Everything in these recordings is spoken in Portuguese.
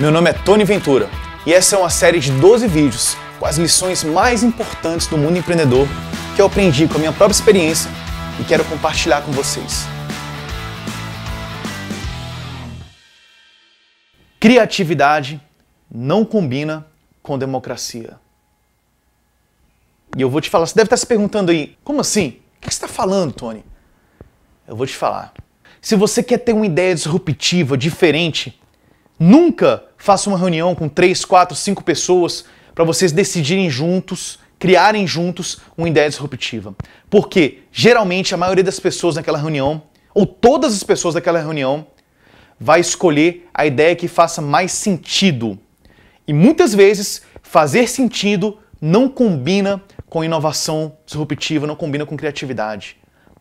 Meu nome é Tony Ventura e essa é uma série de 12 vídeos com as lições mais importantes do mundo empreendedor que eu aprendi com a minha própria experiência e quero compartilhar com vocês. Criatividade não combina com democracia. E eu vou te falar, você deve estar se perguntando aí, como assim? O que você está falando, Tony? Eu vou te falar. Se você quer ter uma ideia disruptiva, diferente, Nunca faça uma reunião com três, quatro, cinco pessoas para vocês decidirem juntos, criarem juntos uma ideia disruptiva. Porque geralmente a maioria das pessoas naquela reunião, ou todas as pessoas daquela reunião, vai escolher a ideia que faça mais sentido. E muitas vezes fazer sentido não combina com inovação disruptiva, não combina com criatividade.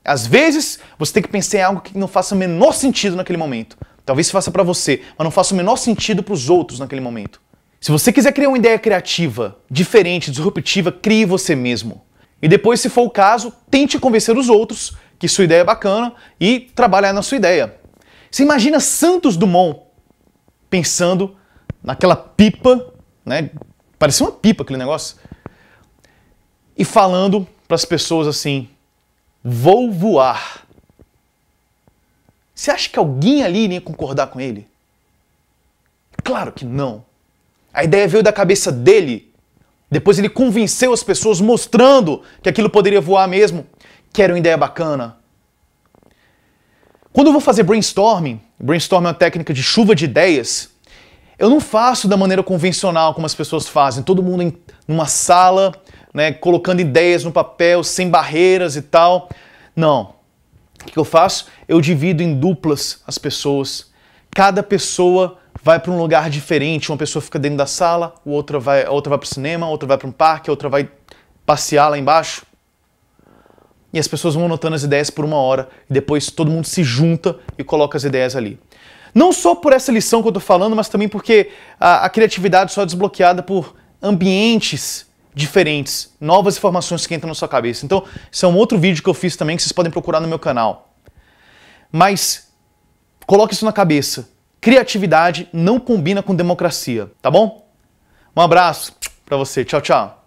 Às vezes, você tem que pensar em algo que não faça o menor sentido naquele momento, Talvez faça para você, mas não faça o menor sentido para os outros naquele momento. Se você quiser criar uma ideia criativa, diferente, disruptiva, crie você mesmo. E depois, se for o caso, tente convencer os outros que sua ideia é bacana e trabalhar na sua ideia. Você imagina Santos Dumont pensando naquela pipa, né? Parecia uma pipa aquele negócio. E falando para as pessoas assim: vou voar. Você acha que alguém ali iria concordar com ele? Claro que não. A ideia veio da cabeça dele. Depois ele convenceu as pessoas mostrando que aquilo poderia voar mesmo, que era uma ideia bacana. Quando eu vou fazer brainstorming, brainstorming é uma técnica de chuva de ideias, eu não faço da maneira convencional como as pessoas fazem, todo mundo em numa sala, né, colocando ideias no papel, sem barreiras e tal. Não. O que eu faço? Eu divido em duplas as pessoas. Cada pessoa vai para um lugar diferente. Uma pessoa fica dentro da sala, outra vai, outra vai para o cinema, outra vai para um parque, outra vai passear lá embaixo. E as pessoas vão anotando as ideias por uma hora e depois todo mundo se junta e coloca as ideias ali. Não só por essa lição que eu estou falando, mas também porque a, a criatividade só é desbloqueada por ambientes diferentes, novas informações que entram na sua cabeça. Então, isso é um outro vídeo que eu fiz também que vocês podem procurar no meu canal. Mas coloque isso na cabeça. Criatividade não combina com democracia, tá bom? Um abraço para você. Tchau, tchau.